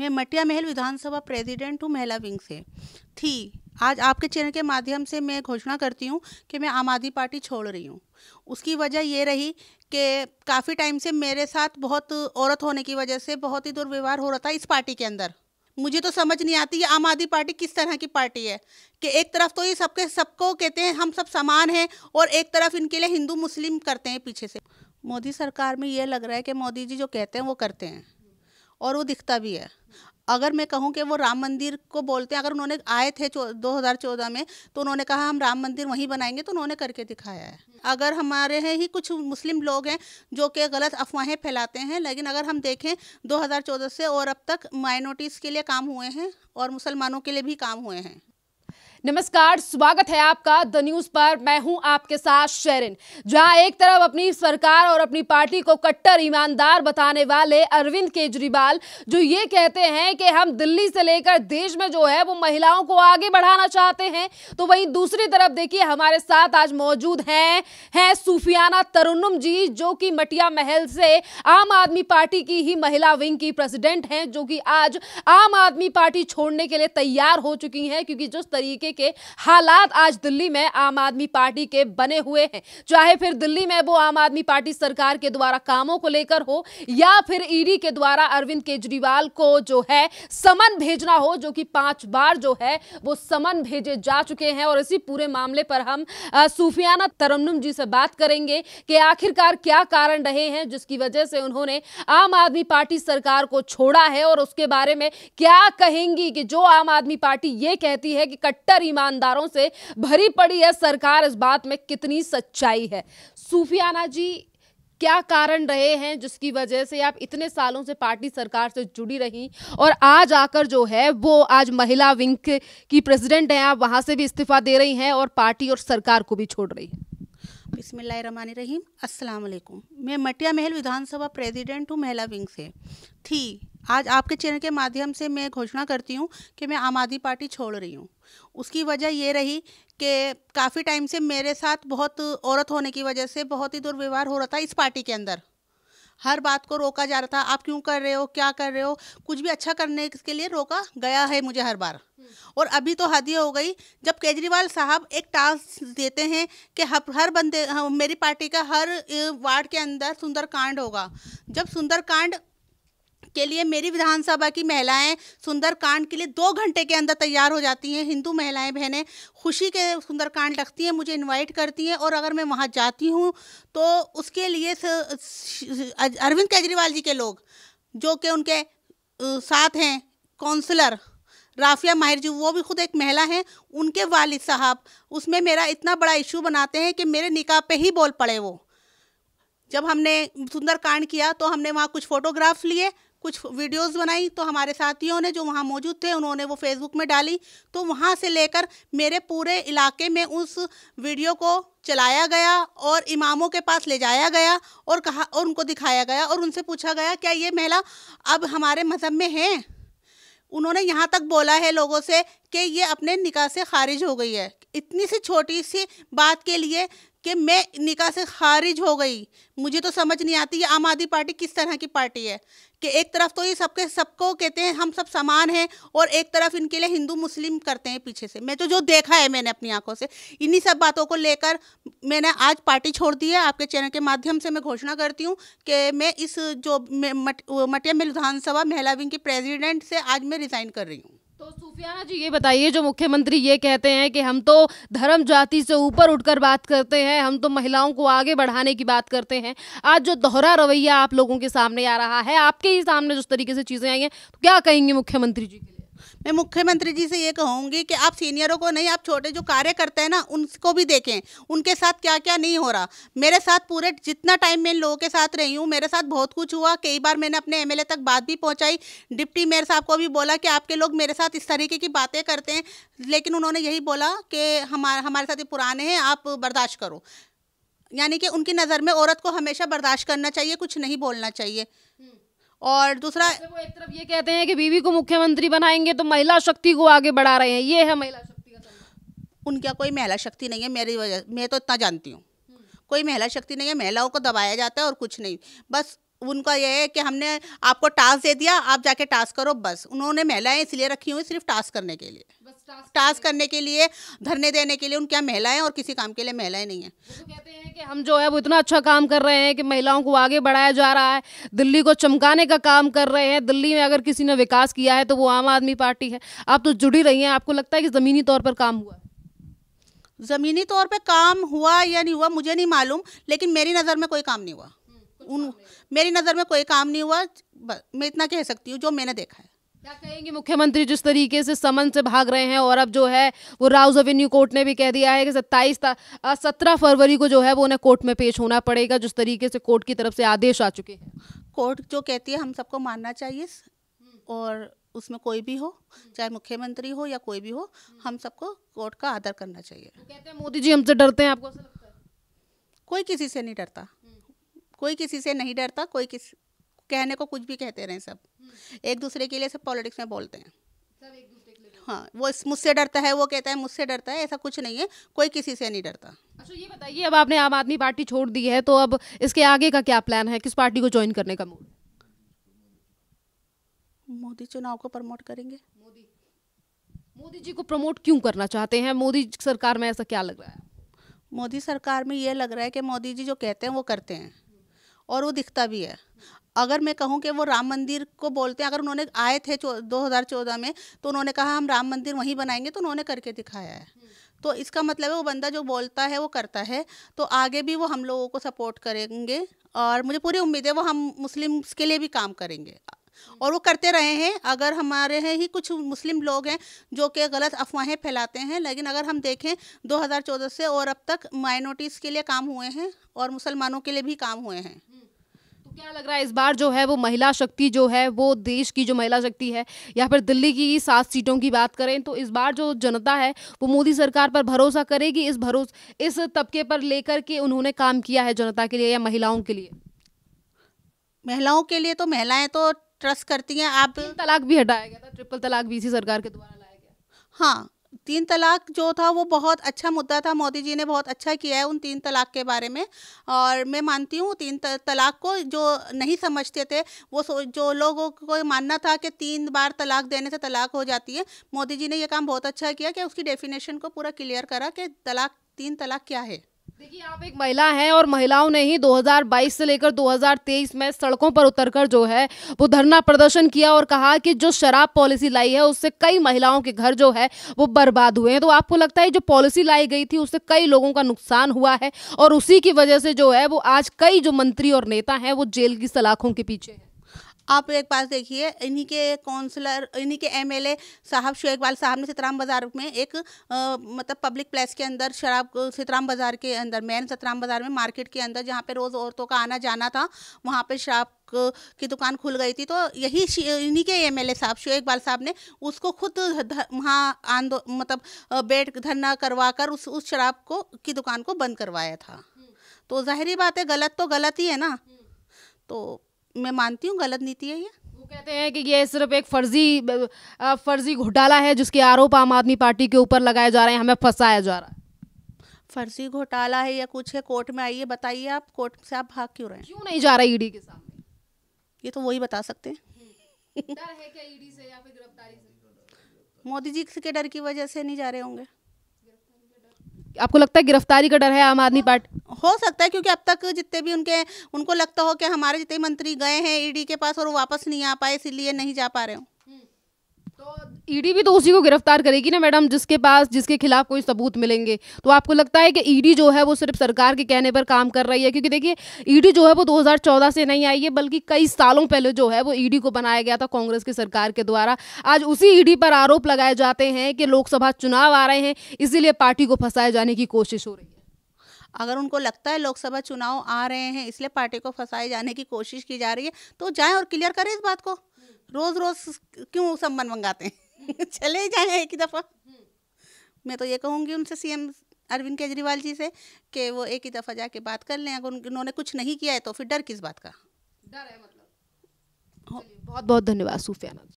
मैं मटिया महल विधानसभा प्रेसिडेंट हूँ महिला विंग से थी आज आपके चैनल के माध्यम से मैं घोषणा करती हूँ कि मैं आम आदमी पार्टी छोड़ रही हूँ उसकी वजह ये रही कि काफ़ी टाइम से मेरे साथ बहुत औरत होने की वजह से बहुत ही दुर्व्यवहार हो रहा था इस पार्टी के अंदर मुझे तो समझ नहीं आती ये आम आदमी पार्टी किस तरह की पार्टी है कि एक तरफ तो ये सबके सबको कहते हैं हम सब समान हैं और एक तरफ इनके लिए हिंदू मुस्लिम करते हैं पीछे से मोदी सरकार में ये लग रहा है कि मोदी जी जो कहते हैं वो करते हैं और वो दिखता भी है अगर मैं कहूँ कि वो राम मंदिर को बोलते हैं अगर उन्होंने आए थे दो हज़ार चौदह में तो उन्होंने कहा हम राम मंदिर वहीं बनाएंगे तो उन्होंने करके दिखाया है अगर हमारे हैं ही कुछ मुस्लिम लोग हैं जो कि गलत अफवाहें फैलाते हैं लेकिन अगर हम देखें 2014 से और अब तक माइनॉरिटीज़ के लिए काम हुए हैं और मुसलमानों के लिए भी काम हुए हैं नमस्कार स्वागत है आपका द न्यूज पर मैं हूं आपके साथ शेरिन जहां एक तरफ अपनी सरकार और अपनी पार्टी को कट्टर ईमानदार बताने वाले अरविंद केजरीवाल जो ये कहते हैं कि हम दिल्ली से लेकर देश में जो है वो महिलाओं को आगे बढ़ाना चाहते हैं तो वहीं दूसरी तरफ देखिए हमारे साथ आज मौजूद हैं है सूफियाना तरुणम जी जो कि मटिया महल से आम आदमी पार्टी की ही महिला विंग की प्रेसिडेंट हैं जो कि आज आम आदमी पार्टी छोड़ने के लिए तैयार हो चुकी हैं क्योंकि जिस तरीके तरीके के हालात आज दिल्ली में आम आदमी पार्टी के बने हुए हैं चाहे फिर दिल्ली में वो आम आदमी पार्टी सरकार के द्वारा कामों को लेकर हो या फिर ईडी के द्वारा अरविंद केजरीवाल को जो है समन भेजना हो जो कि पांच बार जो है वो समन भेजे जा चुके हैं और इसी पूरे मामले पर हम सूफियाना तरन्नुम जी से बात करेंगे कि आखिरकार क्या कारण रहे हैं जिसकी वजह से उन्होंने आम आदमी पार्टी सरकार को छोड़ा है और उसके बारे में क्या कहेंगी कि जो आम आदमी पार्टी ये कहती है कि कट्टर ईमानदार ईमानदारों से भरी पड़ी है सरकार इस बात में कितनी सच्चाई है सूफियाना जी क्या कारण रहे हैं जिसकी वजह से आप इतने सालों से पार्टी सरकार से जुड़ी रही और आज आकर जो है वो आज महिला विंग की प्रेसिडेंट हैं आप वहां से भी इस्तीफा दे रही हैं और पार्टी और सरकार को भी छोड़ रही हैं बिसमीम असलकुम मैं मटिया महल विधानसभा प्रेसिडेंट हूँ महिला विंग से थी आज आपके चैनल के माध्यम से मैं घोषणा करती हूँ कि मैं आम आदमी पार्टी छोड़ रही हूँ उसकी वजह ये रही कि काफ़ी टाइम से मेरे साथ बहुत औरत होने की वजह से बहुत ही दुर्व्यवहार हो रहा था इस पार्टी के अंदर हर बात को रोका जा रहा था आप क्यों कर रहे हो क्या कर रहे हो कुछ भी अच्छा करने के लिए रोका गया है मुझे हर बार और अभी तो हद ही हो गई जब केजरीवाल साहब एक टास्क देते हैं कि हर हर बंदे मेरी पार्टी का हर वार्ड के अंदर सुंदरकांड होगा जब सुंदरकांड के लिए मेरी विधानसभा की महिलाएं सुंदरकांड के लिए दो घंटे के अंदर तैयार हो जाती हैं हिंदू महिलाएं बहनें खुशी के सुंदरकांड रखती हैं मुझे इनवाइट करती हैं और अगर मैं वहाँ जाती हूँ तो उसके लिए अरविंद केजरीवाल जी के लोग जो कि उनके साथ हैं काउंसलर राफिया माहिर जी वो भी खुद एक महिला हैं उनके वालिद साहब उसमें मेरा इतना बड़ा इशू बनाते हैं कि मेरे निकाह पे ही बोल पड़े वो जब हमने सुंदरकांड किया तो हमने वहाँ कुछ फ़ोटोग्राफ्स लिए कुछ वीडियोस बनाई तो हमारे साथियों ने जो वहाँ मौजूद थे उन्होंने वो फेसबुक में डाली तो वहाँ से लेकर मेरे पूरे इलाके में उस वीडियो को चलाया गया और इमामों के पास ले जाया गया और कहा और उनको दिखाया गया और उनसे पूछा गया क्या ये महिला अब हमारे मज़हब में है उन्होंने यहाँ तक बोला है लोगों से कि ये अपने निकाह से खारिज हो गई है इतनी सी छोटी सी बात के लिए कि मैं निकाह से खारिज हो गई मुझे तो समझ नहीं आती ये आम आदमी पार्टी किस तरह की पार्टी है कि एक तरफ तो ये सबके सबको कहते हैं हम सब समान हैं और एक तरफ इनके लिए हिंदू मुस्लिम करते हैं पीछे से मैं तो जो देखा है मैंने अपनी आंखों से इन्हीं सब बातों को लेकर मैंने आज पार्टी छोड़ दी है आपके चैनल के माध्यम से मैं घोषणा करती हूँ कि मैं इस जो मटिया मिल विधानसभा महिला विंग की प्रेजिडेंट से आज मैं रिज़ाइन कर रही हूँ तो सूफियाना जी ये बताइए जो मुख्यमंत्री ये कहते हैं कि हम तो धर्म जाति से ऊपर उठकर बात करते हैं हम तो महिलाओं को आगे बढ़ाने की बात करते हैं आज जो दोहरा रवैया आप लोगों के सामने आ रहा है आपके ही सामने जिस तरीके से चीज़ें आई हैं तो क्या कहेंगे मुख्यमंत्री जी के लिए मैं मुख्यमंत्री जी से ये कहूँगी कि आप सीनियरों को नहीं आप छोटे जो कार्य करते हैं ना उनको भी देखें उनके साथ क्या क्या नहीं हो रहा मेरे साथ पूरे जितना टाइम मैं लोगों के साथ रही हूँ मेरे साथ बहुत कुछ हुआ कई बार मैंने अपने एमएलए तक बात भी पहुँचाई डिप्टी मेयर साहब को भी बोला कि आपके लोग मेरे साथ इस तरीके की बातें करते हैं लेकिन उन्होंने यही बोला कि हमारे हमारे साथ ये पुराने हैं आप बर्दाश्त करो यानी कि उनकी नज़र में औरत को हमेशा बर्दाश्त करना चाहिए कुछ नहीं बोलना चाहिए हम्म। और दूसरा वो एक तरफ ये कहते हैं कि बीवी को मुख्यमंत्री बनाएंगे तो महिला शक्ति को आगे बढ़ा रहे हैं ये है महिला शक्ति का उनका कोई महिला शक्ति नहीं है मेरी वजह मैं तो इतना जानती हूँ कोई महिला शक्ति नहीं है महिलाओं को दबाया जाता है और कुछ नहीं बस उनका यह है कि हमने आपको टास्क दे दिया आप जाके टास्क करो बस उन्होंने महिलाएं इसलिए रखी हुई सिर्फ टास्क करने के लिए टास्क करने के लिए धरने देने के लिए उनके यहाँ महिलाएं और किसी काम के लिए महिलाएं नहीं है तो कहते हैं कि हम जो है वो इतना अच्छा काम कर रहे हैं कि महिलाओं को आगे बढ़ाया जा रहा है दिल्ली को चमकाने का काम कर रहे हैं दिल्ली में अगर किसी ने विकास किया है तो वो आम आदमी पार्टी है आप तो जुड़ी रही हैं आपको लगता है कि ज़मीनी तौर पर काम हुआ है ज़मीनी तौर पर काम हुआ या नहीं हुआ मुझे नहीं मालूम लेकिन मेरी नज़र में कोई काम नहीं हुआ हम्म, उन मेरी नज़र में कोई काम नहीं हुआ मैं इतना कह सकती हूँ जो मैंने देखा है क्या कहेंगे मुख्यमंत्री जिस तरीके से समन से भाग रहे हैं और अब जो है वो राउस एवेन्यू कोर्ट ने भी कह दिया है कि सत्ताईस सत्रह फरवरी को जो है वो उन्हें कोर्ट में पेश होना पड़ेगा जिस तरीके से कोर्ट की तरफ से आदेश आ चुके हैं कोर्ट जो कहती है हम सबको मानना चाहिए हम्म। और उसमें कोई भी हो हम्म। चाहे मुख्यमंत्री हो या कोई भी हो हम्म। हम सबको कोर्ट का आदर करना चाहिए तो कहते हैं मोदी जी हमसे डरते हैं आपको कोई किसी से नहीं डरता कोई किसी से नहीं डरता कोई किसी कहने को कुछ भी कहते रहे सब हम्म। एक दूसरे के लिए सब पॉलिटिक्स में बोलते हैं हाँ वो मुझसे डरता है वो कहता है मुझसे डरता है ऐसा कुछ नहीं है कोई किसी से नहीं डरता अच्छा ये बताइए अब आपने आम आदमी पार्टी छोड़ दी है तो अब इसके आगे का क्या प्लान है किस पार्टी को ज्वाइन करने का मूड मोदी चुनाव को प्रमोट करेंगे मोदी मोदी जी को प्रमोट क्यों करना चाहते हैं मोदी सरकार में ऐसा क्या लग रहा है मोदी सरकार में ये लग रहा है कि मोदी जी जो कहते हैं वो करते हैं और वो दिखता भी है अगर मैं कहूँ कि वो राम मंदिर को बोलते हैं अगर उन्होंने आए थे दो हज़ार चौदह में तो उन्होंने कहा हम राम मंदिर वहीं बनाएंगे तो उन्होंने करके दिखाया है तो इसका मतलब है वो बंदा जो बोलता है वो करता है तो आगे भी वो हम लोगों को सपोर्ट करेंगे और मुझे पूरी उम्मीद है वो हम मुस्लिम्स के लिए भी काम करेंगे और वो करते रहे हैं अगर हमारे हैं ही कुछ मुस्लिम लोग हैं जो कि गलत अफवाहें फैलाते हैं लेकिन अगर हम देखें 2014 से और अब तक माइनॉरिटीज़ के लिए काम हुए हैं और मुसलमानों के लिए भी काम हुए हैं हम्म, तो क्या लग रहा है इस बार जो है वो महिला शक्ति जो है वो देश की जो महिला शक्ति है या फिर दिल्ली की सात सीटों की बात करें तो इस बार जो जनता है वो मोदी सरकार पर भरोसा करेगी इस भरोसा इस तबके पर लेकर के उन्होंने काम किया है जनता के लिए या महिलाओं के लिए महिलाओं के लिए तो महिलाएं तो ट्रस्ट करती हैं आप तीन तलाक भी हटाया गया था ट्रिपल तलाक इसी सरकार के द्वारा लाया गया हाँ तीन तलाक जो था वो बहुत अच्छा मुद्दा था मोदी जी ने बहुत अच्छा किया है उन तीन तलाक के बारे में और मैं मानती हूँ तीन तलाक को जो नहीं समझते थे वो जो लोगों को मानना था कि तीन बार तलाक देने से तलाक हो जाती है मोदी जी ने ये काम बहुत अच्छा किया कि उसकी डेफिनेशन को पूरा क्लियर करा कि तलाक तीन तलाक क्या है देखिए आप एक महिला हैं और महिलाओं ने ही 2022 से लेकर 2023 में सड़कों पर उतरकर जो है वो धरना प्रदर्शन किया और कहा कि जो शराब पॉलिसी लाई है उससे कई महिलाओं के घर जो है वो बर्बाद हुए हैं तो आपको लगता है जो पॉलिसी लाई गई थी उससे कई लोगों का नुकसान हुआ है और उसी की वजह से जो है वो आज कई जो मंत्री और नेता हैं वो जेल की सलाखों के पीछे हैं आप एक पास देखिए इन्हीं के काउंसलर इन्हीं के एमएलए साहब शो इकबाल साहब ने सतराम बाज़ार में एक आ, मतलब पब्लिक प्लेस के अंदर शराब सतराम बाज़ार के अंदर मेन सतराम बाज़ार में मार्केट के अंदर जहाँ पे रोज़ औरतों का आना जाना था वहाँ पे शराब की दुकान खुल गई थी तो यही इन्हीं के एमएलए साहब शो इकबाल साहब ने उसको खुद वहाँ आंदो मतलब बैठ धरना करवा कर उस उस शराब को की दुकान को बंद करवाया था हम्म। तो जाहरी बात है गलत तो गलत ही है ना हम्म। तो मैं मानती हूँ गलत नीति है ये वो कहते हैं कि ये सिर्फ एक फर्जी फर्जी घोटाला है जिसके आरोप आम आदमी पार्टी के ऊपर लगाए जा रहे हैं हमें फंसाया जा रहा है फर्जी घोटाला है या कुछ है कोर्ट में आइए बताइए आप कोर्ट से आप भाग क्यों रहे हैं क्यों नहीं जा रहा ईडी के सामने ये तो वही बता सकते हैं हम्म। मोदी जी के डर की वजह से नहीं जा रहे होंगे आपको लगता है गिरफ्तारी का डर है आम आदमी हाँ। पार्टी हो सकता है क्योंकि अब तक जितने भी उनके उनको लगता हो कि हमारे जितने मंत्री गए हैं ईडी e के पास और वो वापस नहीं आ पाए इसीलिए नहीं जा पा रहे हो हम्म। तो ईडी e भी तो उसी को गिरफ्तार करेगी ना मैडम जिसके पास जिसके खिलाफ कोई सबूत मिलेंगे तो आपको लगता है कि ईडी e जो है वो सिर्फ सरकार के कहने पर काम कर रही है क्योंकि देखिए ईडी जो है वो 2014 से नहीं आई है बल्कि कई सालों पहले जो है वो ईडी को बनाया गया था कांग्रेस की सरकार के द्वारा आज उसी ईडी पर आरोप लगाए जाते हैं कि लोकसभा चुनाव आ रहे हैं इसीलिए पार्टी को फंसाए जाने की कोशिश हो रही है अगर उनको लगता है लोकसभा चुनाव आ रहे हैं इसलिए पार्टी को फंसाए जाने की कोशिश की जा रही है तो जाए और क्लियर करें इस बात को रोज रोज क्यों सम्मान मंगाते हैं चले जाए एक ही दफ़ा मैं तो ये कहूँगी उनसे सीएम अरविंद केजरीवाल जी से कि वो एक ही दफ़ा जाके बात कर लें अगर उन्होंने कुछ नहीं किया है तो फिर डर किस बात का डर है मतलब बहुत बहुत धन्यवाद सूफियाना